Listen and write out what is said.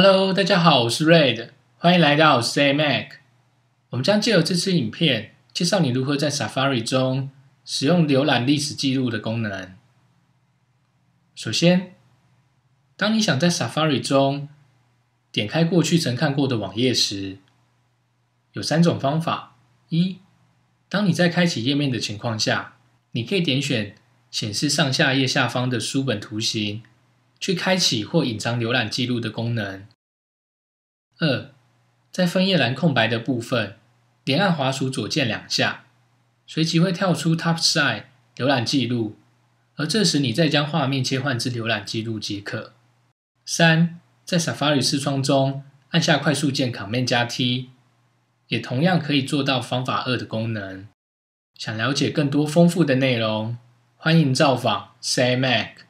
Hello，大家好，我是 Red，欢迎来到 Say Mac。我们将借由这次影片介绍你如何在 Safari 中使用浏览历史记录的功能。首先，当你想在 Safari 中点开过去曾看过的网页时，有三种方法。一，当你在开启页面的情况下，你可以点选显示上下页下方的书本图形。去开启或隐藏浏览记录的功能。二，在分页栏空白的部分，连按滑鼠左键两下，随即会跳出 Top s i d e 浏览记录，而这时你再将画面切换至浏览记录即可。三，在 Safari 视窗中按下快速键 Command 加 T，也同样可以做到方法二的功能。想了解更多丰富的内容，欢迎造访 Say Mac。